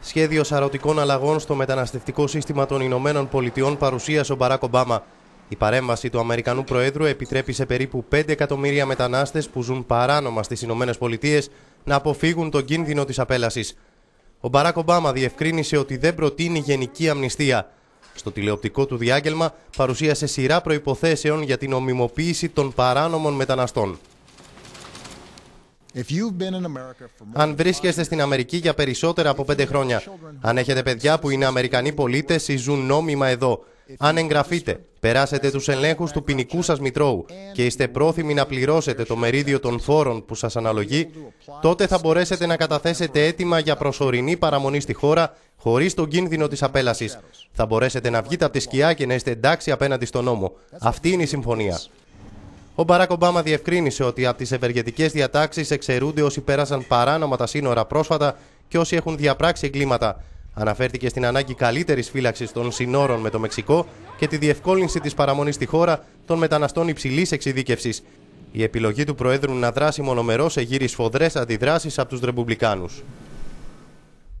Σχέδιο σαρωτικών αλλαγών στο μεταναστευτικό σύστημα των Ηνωμένων Πολιτειών παρουσίασε ο Μπαράκ Ομπάμα. Η παρέμβαση του Αμερικανού Προέδρου επιτρέπει σε περίπου 5 εκατομμύρια μετανάστες που ζουν παράνομα στις Ηνωμένες Πολιτείες να αποφύγουν τον κίνδυνο της απέλασης. Ο Μπαράκ Ομπάμα διευκρίνησε ότι δεν προτείνει γενική αμνηστία. Στο τηλεοπτικό του διάγγελμα παρουσίασε σειρά προποθέσεων για την ομιμοποίηση των παράνομων μεταναστών. Αν βρίσκεστε στην Αμερική για περισσότερα από πέντε χρόνια, αν έχετε παιδιά που είναι Αμερικανοί πολίτες ή ζουν νόμιμα εδώ, αν εγγραφείτε, περάσετε τους ελέγχους του ποινικού σας μητρώου και είστε πρόθυμοι να πληρώσετε το μερίδιο των φόρων που σας αναλογεί, τότε θα μπορέσετε να καταθέσετε αίτημα για προσωρινή παραμονή στη χώρα χωρίς τον κίνδυνο της απέλασης. Θα μπορέσετε να βγείτε από τη σκιά και να είστε εντάξει απέναντι στον νόμο. Αυτή είναι η συμφωνία. Ο Μπαράκ Ομπάμα διευκρίνησε ότι από τις ευεργετικές διατάξεις εξαιρούνται όσοι πέρασαν παράνομα τα σύνορα πρόσφατα και όσοι έχουν διαπράξει εγκλήματα. Αναφέρθηκε στην ανάγκη καλύτερης φύλαξης των συνόρων με το Μεξικό και τη διευκόλυνση της παραμονής στη χώρα των μεταναστών υψηλής εξειδίκευσης. Η επιλογή του Προέδρου να δράσει μονομερός εγείρει σφοδρές αντιδράσεις από τους ρεπουμπλικάνους.